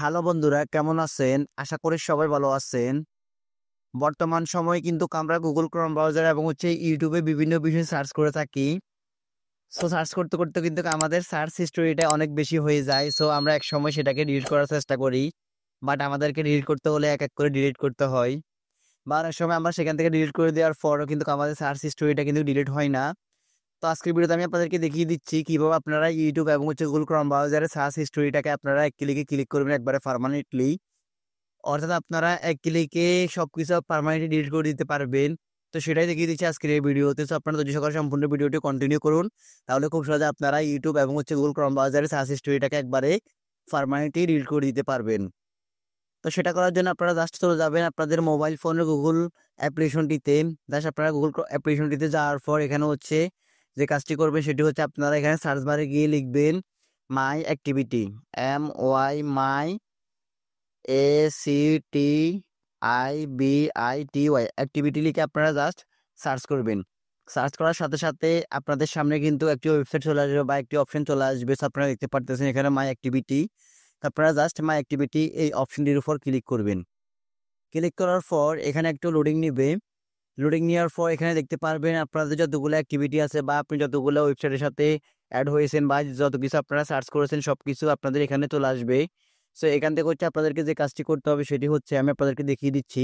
hello বন্ধুরা কেমন আছেন আশা করি সবাই ভালো আছেন বর্তমান সময়ে কিন্তু আমরা গুগল ক্রোম ব্রাউজার এবং হচ্ছে ইউটিউবে বিভিন্ন বিষয় সার্চ করে থাকি সো সার্চ করতে করতে কিন্তু আমাদের সার্চ হিস্টোরিটা অনেক বেশি হয়ে যায় সো আমরা এক সময় সেটাকে ডিলিট করার চেষ্টা করি বাট আমাদেরকে ডিলিট করতে হলে এক এক করে ডিলিট করতে হয় বা অনেক সময় আমরা সেখান থেকে ডিলিট করে দেওয়ার পরও কিন্তু আমাদের সার্চ হিস্টোরিটা কিন্তু ডিলিট হয় না তো আজকের ভিডিওতে আমি আপনাদেরকে দেখিয়ে দিচ্ছি কিভাবে আপনারা ইউটিউব এবং হচ্ছে গুগল ক্রম ব্রাউজারে সার্চ হিস্টোরিটাকে আপনারা এক ক্লিকে ক্লিক করবেন একবারে পারমানেন্টলি অর্থাৎ আপনারা এক ক্লিকে সব কিছু পারমানেন্টলি ডিলিট করে দিতে পারবেন তো সেটাই দেখিয়ে দিচ্ছি আজকের এই ভিডিওতে তো আপনারা যদি সকাল সম্পূর্ণ ভিডিওটি কন্টিনিউ করুন তাহলে খুব সহজে আপনারা ইউটিউব এবং হচ্ছে গুগল ক্রম ব্রাউজারে সার্চ হিস্টোরিটাকে একবারে পারমানেন্টলি ডিলিট করে দিতে পারবেন তো সেটা করার জন্য আপনারা জাস্ট চলে যাবেন আপনাদের মোবাইল ফোনের গুগল অ্যাপ্লিকেশনটিতে জাস্ট আপনারা গুগল অ্যাপ্লিকেশনটিতে যাওয়ার পর এখানে হচ্ছে যে কাজটি করবেন সেটি হচ্ছে আপনারা এখানে সার্চ বারে গিয়ে লিখবেন my activity M Y my A C T I B I T Y activity লিখে আপনারা জাস্ট সার্চ করবেন সার্চ করার সাথে সাথে আপনাদের সামনে কিন্তু একটি ওয়েবসাইট চলে আসবে বা একটি অপশন চলে আসবে আপনারা দেখতে পারতেছেন এখানে মাই অ্যাক্টিভিটি আপনারা জাস্ট মাই অ্যাক্টিভিটি এই অপশনটির উপর ক্লিক করবেন ক্লিক করার পর এখানে একটু লোডিং নেবে লোডিং নেওয়ার পর এখানে দেখতে পারবেন আপনাদের যতগুলো অ্যাক্টিভিটি আছে বা আপনি যতগুলো ওয়েবসাইটের সাথে অ্যাড হয়েছেন বা যত কিছু আপনারা সার্চ করেছেন সব কিছু আপনাদের এখানে চলে আসবে সো এখান থেকে হচ্ছে আপনাদেরকে যে কাজটি করতে হবে সেটি হচ্ছে আমি আপনাদেরকে দেখিয়ে দিচ্ছি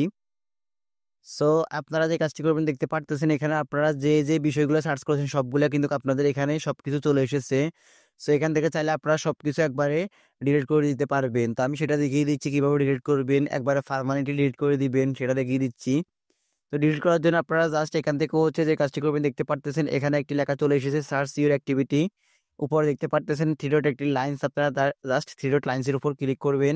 সো আপনারা যে কাজটি করবেন দেখতে পারতেছেন এখানে আপনারা যে যে বিষয়গুলো সার্চ করেছেন সবগুলো কিন্তু আপনাদের এখানে সব কিছু চলে এসেছে সো এখান থেকে চাইলে আপনারা সব কিছু একবারে ডিলিট করে দিতে পারবেন তো আমি সেটা দেখিয়ে দিচ্ছি কীভাবে ডিলিট করবেন একবারে ফার্মালিটি ডিলিট করে দিবেন সেটা দেখিয়ে দিচ্ছি তো ডিলিট করার জন্য আপনারা জাস্ট এখান থেকে হচ্ছে যে কাজটি করবেন দেখতে পারতেছেন এখানে একটি লেখা চলে এসেছে সার্চ ইউর অ্যাক্টিভিটি উপরে দেখতে পারতেছেন থ্রি ডট একটি লাইন্স আপনারা তার জাস্ট থ্রি ডট লাইন্সের উপর ক্লিক করবেন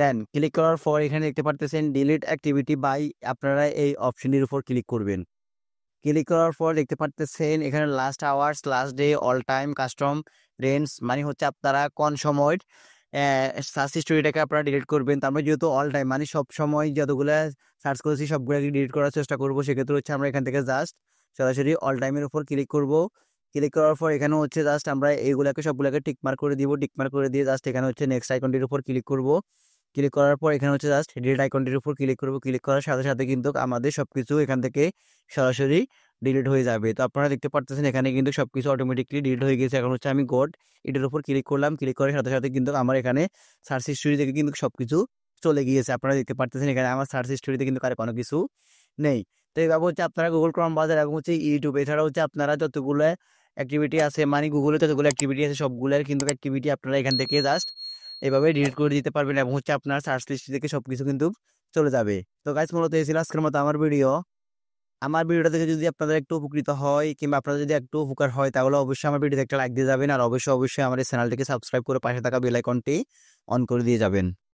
দেন ক্লিক করার পর এখানে দেখতে পারতেছেন ডিলিট অ্যাক্টিভিটি বাই আপনারা এই অপশনের উপর ক্লিক করবেন ক্লিক করার পর দেখতে পারতেছেন এখানে last hours last day all time custom range মানে হচ্ছে আপনারা কোন সময় সার্চ হিস্টোরিটাকে আপনারা ডিলিট করবেন তারপরে যেহেতু অল টাইম মানে সব সময় যতগুলো সার্চ করেছি সবগুলোকে ডিলিট করার চেষ্টা করবো সেক্ষেত্রে হচ্ছে আমরা এখান থেকে জাস্ট সরাসরি অল টাইমের উপর ক্লিক করব ক্লিক করার পর এখানে হচ্ছে জাস্ট আমরা এইগুলোকে সবগুলোকে টিকমার্ক করে দিব টিকমার্ক করে দিয়ে জাস্ট এখানে হচ্ছে নেক্সট আইকনটির উপর ক্লিক করব ক্লিক করার পর এখানে হচ্ছে জাস্ট ডিলিট আইকনটির উপর ক্লিক করব ক্লিক করার সাথে সাথে কিন্তু আমাদের সব কিছু এখান থেকে সরাসরি ডিলিট হয়ে যাবে তো আপনারা দেখতে পারতেছেন এখানে কিন্তু সব কিছু অটোমেটিকলি ডিলিট হয়ে গেছে এখন হচ্ছে আমি গোড এটার উপর ক্লিক করলাম ক্লিক করার সাথে সাথে কিন্তু আমার এখানে সার্চ হিস্টোরি থেকে কিন্তু সব কিছু চলে গিয়েছে আপনারা দেখতে পারতেছেন এখানে আমার সার্চ হিস্টোরিতে কিন্তু কারো কোনো কিছু নেই তো ব্যাপার হচ্ছে আপনারা গুগল ক্রম বাজার এবং হচ্ছে ইউটিউব এছাড়া হচ্ছে আপনারা যতগুলো অ্যাক্টিভিটি আছে মানে গুগলে যতগুলো অ্যাক্টিভিটি আছে সবগুলোর কিন্তু অ্যাক্টিভিটি আপনারা এখান থেকে জাস্ট এভাবে ডিলিট করে দিতে পারবেন এবং হচ্ছে আপনার সার্চ লিস্ট থেকে সব কিছু কিন্তু চলে যাবে তো গাছ মূলত এসে আজকের মতো আমার ভিডিও আমার ভিডিওটা দেখে যদি আপনাদের একটু উপকৃত হয় কিংবা আপনাদের যদি একটু উপকার হয় তাহলে অবশ্যই আমার ভিডিওতে একটা লাইক দিয়ে যাবেন আর অবশ্যই অবশ্যই আমার এই চ্যানেলটিকে সাবস্ক্রাইব করে পাশে থাকা বেলাইকনটি অন করে দিয়ে যাবেন